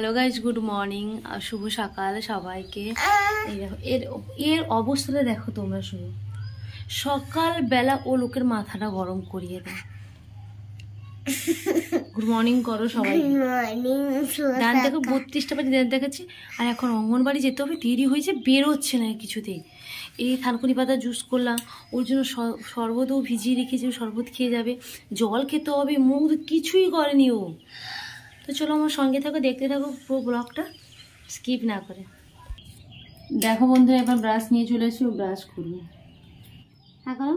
hello guys good morning শুভ সকাল সবাইকে এর এর অবস্থাটা দেখো তোমরা শুনো সকালবেলা ও লোকের মাথাটা গরম করিয়ে দেয় গুড মর্নিং করো সবাই দেখো বত্রিশটা বাজে দেখাচ্ছি আর এখন অঙ্গনবাড়ি যেতে হবে দেরি হয়েছে বেরোচ্ছে না কিছুতেই এই থানকুনি পাতা জুস করলাম ওর জন্য শরবতও ভিজিয়ে রেখেছি শরবত খেয়ে যাবে জল খেতে হবে মুখ কিছুই করেনি ও তো চলো আমার সঙ্গে থাকো দেখতে থাকো পুরো ব্লগটা স্কিপ না করে দেখো বন্ধু এবার ব্রাশ নিয়ে চলে এসো ব্রাশ করবে এখন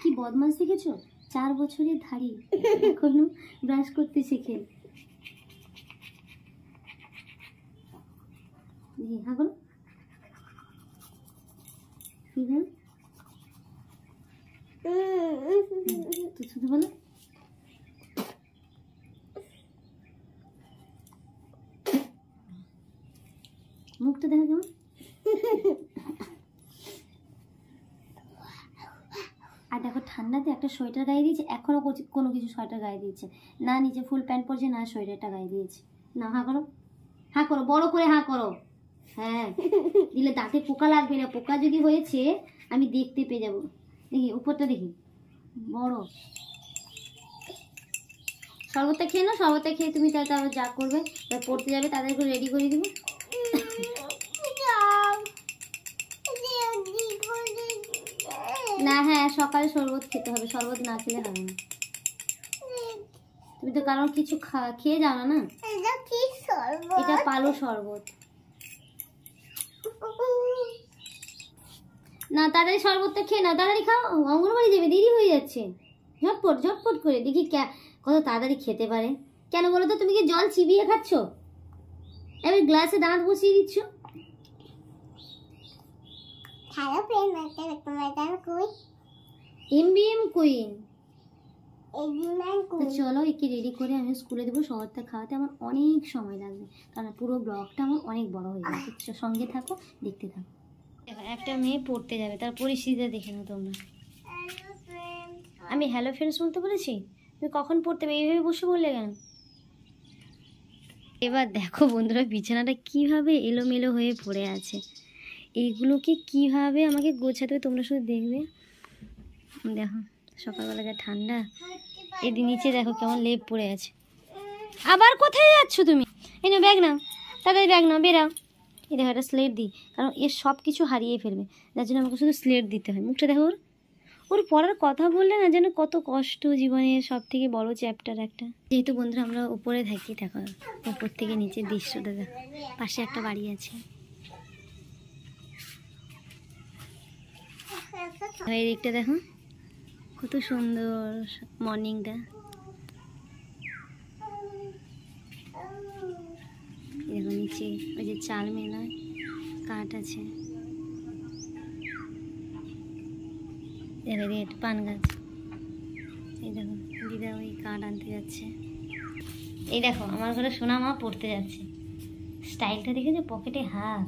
কি বদমাস শিখেছো চার বছরের ধাড়ি এখনো ব্রাশ করতে শিখে হ্যাঁ হ্যাঁ শুধু বলে মুখটা দেখা কেমন আর দেখো ঠান্ডাতে একটা সোয়েটার গায়ে দিয়েছে এখনও কোনো কিছু সোয়েটার গায়ে দিয়েছে না নিচে ফুল প্যান্ট পরছে না সোয়েটারটা গায়ে দিয়েছে না হা করো হা করো বড় করে হা করো হ্যাঁ দিলে দাঁতে পোকা লাগবে না পোকা যদি হয়েছে আমি দেখতে পেয়ে যাবো দেখি উপরটা দেখি বড় শরবতটা খেয়ে নাও সর্বতে খেয়ে তুমি তাহলে আবার যা করবে পড়তে যাবে তাদেরকে রেডি করে দেবো না হ্যাঁ সকালে শরবত খেতে হবে শরবত না খেলে হবে না তুমি তো কারণ কিছু খেয়ে যাও না এটা পালো শরবত না তাড়াতাড়ি শরবতটা খেয়ে না তাড়াতাড়ি খাও অঙ্গনবাড়ি যাবে দেরি হয়ে যাচ্ছে ঝটপট ঝটপট করে দেখি কত তাড়াতাড়ি খেতে পারে কেন বলো তো তুমি কি জল চিবিয়ে খাচ্ছ এবার গ্লাসে দাঁত বসিয়ে দিচ্ছ কুইন চলো একে রেডি করে আমি স্কুলে দেবো শহরটা খাওয়াতে আমার অনেক সময় লাগবে কারণ পুরো ব্লগটা আমার অনেক বড় হয়ে গেছে সঙ্গে থাকো দেখতে থাকো একটা মেয়ে পড়তে যাবে তার পরিস্থিতিটা দেখে নাও তোমরা আমি হ্যালো ফ্রেন্ডস বলতে বলেছি তুমি কখন পড়তে হবে এইভাবে বসে বললে কেন এবার দেখো বন্ধুরা বিছানাটা কিভাবে এলোমেলো হয়ে পড়ে আছে এগুলোকে কিভাবে আমাকে গোছাতে হবে তোমরা শুধু দেখবে দেখো সকালবেলা যা ঠান্ডা এদি নিচে দেখো কেমন লেপ পড়ে আছে আবার কোথায় যাচ্ছ তুমি এই না ব্যাগ নাও তাদের ব্যাগ নাও বেরাও এই দেখো একটা স্লেট দিই কারণ এর সব কিছু হারিয়ে ফেলবে যার জন্য আমাকে শুধু স্লেট দিতে হয় মুখটা দেখো ওর ওর পড়ার কথা বললে না যেন কত কষ্ট জীবনের সব থেকে বড়ো চ্যাপ্টার একটা যেহেতু বন্ধুরা আমরা উপরে থাকি দেখো উপর থেকে নিচের দৃশ্য দেখো পাশে একটা বাড়ি আছে এই দিকটা দেখো কত সুন্দর মর্নিংটা দেখো নিচে ওই যে চাল মেলায় কাঠ আছে দেখো রেড পান গাছ এই দেখো দিদা ওই কাঠ আনতে যাচ্ছে এই দেখো আমার ঘরে সোনা মা পড়তে যাচ্ছে স্টাইলটা দেখেছে পকেটে হাত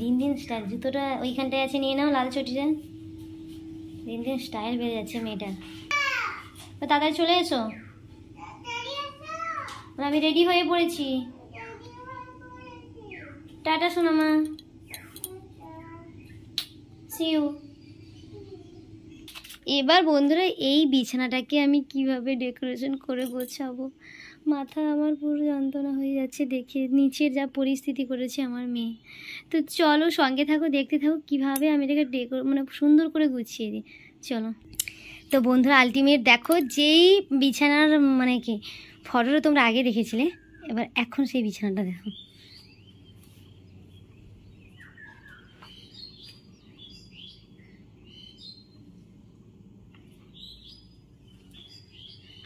দিন দিন স্টাইল জুতোটা ওইখানটায় আছে নিয়ে নাও লাল চটিটা দিন দিন স্টাইল বেড়ে যাচ্ছে মেয়েটা তাড়াতাড়ি চলে এসো আমি রেডি হয়ে পড়েছি টাটা সোনামা সিউ এবার বন্ধুরা এই বিছানাটাকে আমি কিভাবে ডেকোরেশন করে গোছাবো মাথা আমার পুরো যন্ত্রণা হয়ে যাচ্ছে দেখে নিচের যা পরিস্থিতি করেছে আমার মেয়ে তো চলো সঙ্গে থাকো দেখতে থাকো কিভাবে আমি এটাকে ডেকো মানে সুন্দর করে গুছিয়ে দিই চলো তো বন্ধুরা আলটিমেট দেখো যেই বিছানার মানে কি ফটোটা তোমরা আগে দেখেছিলে এবার এখন সেই বিছানাটা দেখো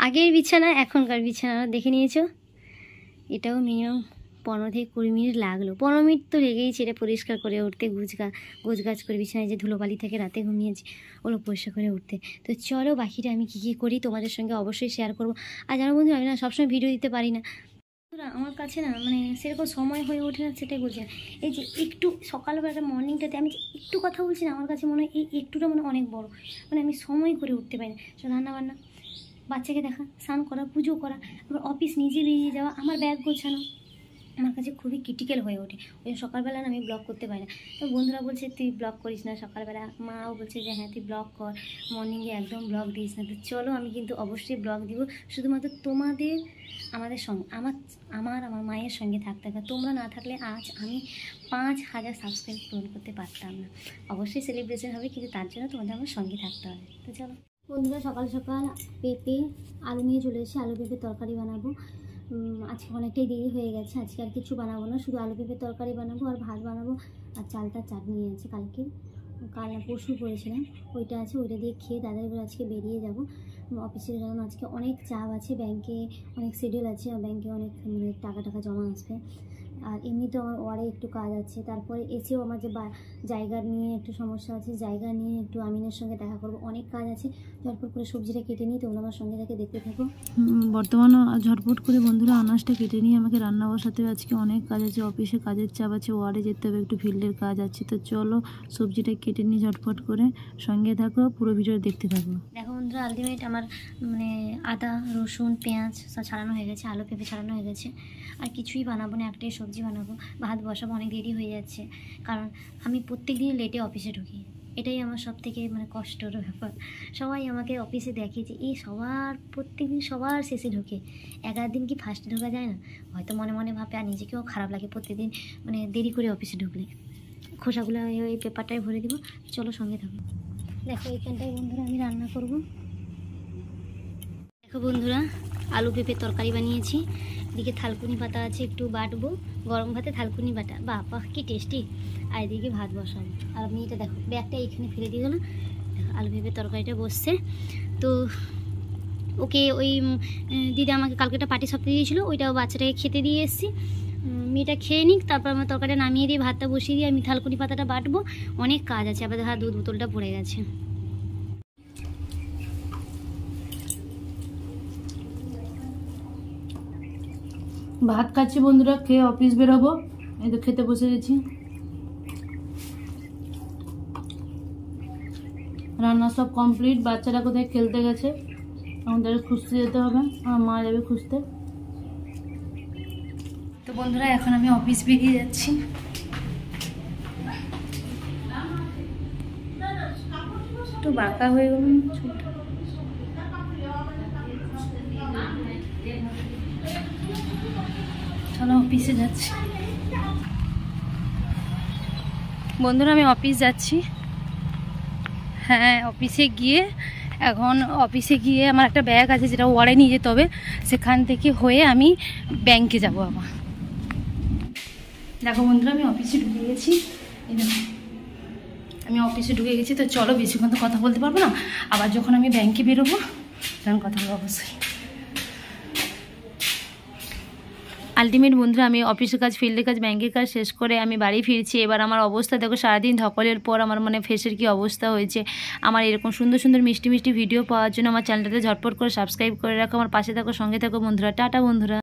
আগের বিছানা এখনকার বিছানা দেখে নিয়েছো এটাও মিনিমাম পনেরো থেকে কুড়ি মিনিট লাগলো পনেরো মিনিট তো লেগেইছে এটা পরিষ্কার করে উঠতে গুজগা গাছ করে বিছানায় যে ধুলোবালি থেকে রাতে ঘুমিয়েছি ওগুলো পরিষ্কার করে উঠতে তো চলো বাকিটা আমি কী কী করি তোমাদের সঙ্গে অবশ্যই শেয়ার করবো আর জানো বন্ধু আমি না সবসময় ভিডিও দিতে পারি না আমার কাছে না মানে সেরকম সময় হয়ে ওঠে না সেটাই বলছি এই যে একটু সকালবেলা মর্নিংটাতে আমি যে একটু কথা বলছি না আমার কাছে মনে হয় এই একটুটা মনে অনেক বড় মানে আমি সময় করে উঠতে পারি না রান্না বান্না বাচ্চাকে দেখা স্নান করা পুজো করা আবার অফিস নিজে নিয়ে যাওয়া আমার ব্যাগ গোছানো আমার কাছে খুবই ক্রিটিক্যাল হয়ে ওঠে ওই সকালবেলা আমি ব্লগ করতে পারি না তো বন্ধুরা বলছে তুই ব্লগ করিস না সকালবেলা মাও বলছে যে হ্যাঁ তুই ব্লগ কর মর্নিংয়ে একদম ব্লগ দিস না তো চলো আমি কিন্তু অবশ্যই ব্লগ দিব শুধুমাত্র তোমাদের আমাদের সঙ্গে আমার আমার আমার মায়ের সঙ্গে থাকতে হবে তোমরা না থাকলে আজ আমি পাঁচ হাজার সাবস্ক্রাইব পূরণ করতে পারতাম না অবশ্যই সেলিব্রেশন হবে কিন্তু তার জন্য তোমাদের আমার সঙ্গে থাকতে হবে তো চলো বন্ধুরা সকাল সকাল পেঁপে আলু নিয়ে চলে এসে আলু পেঁপে তরকারি বানাবো আজকে অনেকটাই দেরি হয়ে গেছে আজকে আর কিছু বানাবো না শুধু আলু পেঁপে তরকারি বানাবো আর ভাত বানাবো আর চালটা চাটনি আছে কালকে কাল পরশু করেছিলাম ওইটা আছে ওইটা দিয়ে খেয়ে দাদার ঘরে আজকে বেরিয়ে যাব অফিসে কারণ আজকে অনেক চাপ আছে ব্যাংকে অনেক শিডিউল আছে ব্যাংকে অনেক মানে টাকা টাকা জমা আসবে আর এমনিতেও আমার ওয়ারে একটু কাজ আছে তারপরে এসেও আমার যে জায়গা নিয়ে একটু সমস্যা আছে জায়গা নিয়ে একটু আমিনের সঙ্গে দেখা করব অনেক কাজ আছে ঝটপট করে সবজিটা কেটে নিই তোমরা আমার সঙ্গে থাকে দেখতে থাকো বর্তমান ঝটপট করে বন্ধুরা আনাজটা কেটে নিয়ে আমাকে রান্না বসাতে আজকে অনেক কাজ আছে অফিসে কাজের চাপ আছে ওয়ারে যেতে হবে একটু ফিল্ডের কাজ আছে তো চলো সবজিটা কেটে নিয়ে ঝটপট করে সঙ্গে থাকো পুরো ভিডিও দেখতে থাকো দেখো বন্ধুরা আলটিমেট আমার মানে আদা রসুন পেঁয়াজ সব ছাড়ানো হয়ে গেছে আলু পেঁপে ছাড়ানো হয়ে গেছে আর কিছুই বানাবো না একটাই সবজি বানাবো ভাত বসাবো অনেক দেরি হয়ে যাচ্ছে কারণ আমি প্রত্যেক দিন লেটে অফিসে ঢুকি এটাই আমার সব থেকে মানে কষ্টর ব্যাপার সবাই আমাকে অফিসে দেখে যে এই সবার প্রত্যেক দিন সবার শেষে ঢুকে এগারো দিন কি ফার্স্টে ঢোকা যায় না হয়তো মনে মনে ভাবে আর নিজেকেও খারাপ লাগে প্রত্যেকদিন মানে দেরি করে অফিসে ঢুকলে খোসাগুলো ওই পেপারটাই ভরে দিব চলো সঙ্গে থাকো দেখো এইখানটায় বন্ধুরা আমি রান্না করব দেখো বন্ধুরা আলু পেঁপে তরকারি বানিয়েছি এদিকে থালকুনি পাতা আছে একটু বাটবো গরম ভাতে থালকুনি বাটা বাহ কি টেস্টি আর এদিকে ভাত বসাবো আর আমি এটা দেখো ব্যাগটা এখানে ফেলে দিয়ে না আলু ভেবে তরকারিটা বসছে তো ওকে ওই দিদি আমাকে কালকে একটা পাটি সপ্তাহে দিয়েছিলো ওইটাও বাচ্চাটাকে খেতে দিয়ে এসেছি মেয়েটা খেয়ে নিক তারপর আমার তরকারিটা নামিয়ে দিয়ে ভাতটা বসিয়ে দিয়ে আমি থালকুনি পাতাটা বাটবো অনেক কাজ আছে আবার ধর দুধ বোতলটা পড়ে গেছে ভাত খাচ্ছি বন্ধুরা খেয়ে অফিস বেরোবো এই তো খেতে বসে গেছি রান্না সব কমপ্লিট বাচ্চারা কোথায় খেলতে গেছে এখন তাদের খুঁজতে যেতে হবে আমার মা যাবে খুঁজতে তো বন্ধুরা এখন আমি অফিস বেরিয়ে যাচ্ছি একটু বাঁকা হয়ে ছোট অফিসে যাচ্ছি বন্ধুরা আমি অফিস যাচ্ছি হ্যাঁ অফিসে গিয়ে এখন অফিসে গিয়ে আমার একটা ব্যাগ আছে যেটা ওয়ারে নিয়ে যেতে হবে সেখান থেকে হয়ে আমি ব্যাংকে যাব আবার দেখো বন্ধুরা আমি অফিসে ঢুকে গেছি আমি অফিসে ঢুকে গেছি তো চলো বেশিক্ষণ তো কথা বলতে পারবো না আবার যখন আমি ব্যাংকে বেরোবো তখন কথা বলবো অবশ্যই আলটিমেট বন্ধুরা আমি অফিসের কাজ ফিল্ডের কাজ ব্যাংকের কাজ শেষ করে আমি বাড়ি ফিরছি এবার আমার অবস্থা দেখো সারাদিন ধকলের পর আমার মানে ফেসের কি অবস্থা হয়েছে আমার এরকম সুন্দর সুন্দর মিষ্টি মিষ্টি ভিডিও পাওয়ার জন্য আমার চ্যানেলটাতে ঝটপট করে সাবস্ক্রাইব করে রাখো আমার পাশে থাকো সঙ্গে থাকো বন্ধুরা টাটা বন্ধুরা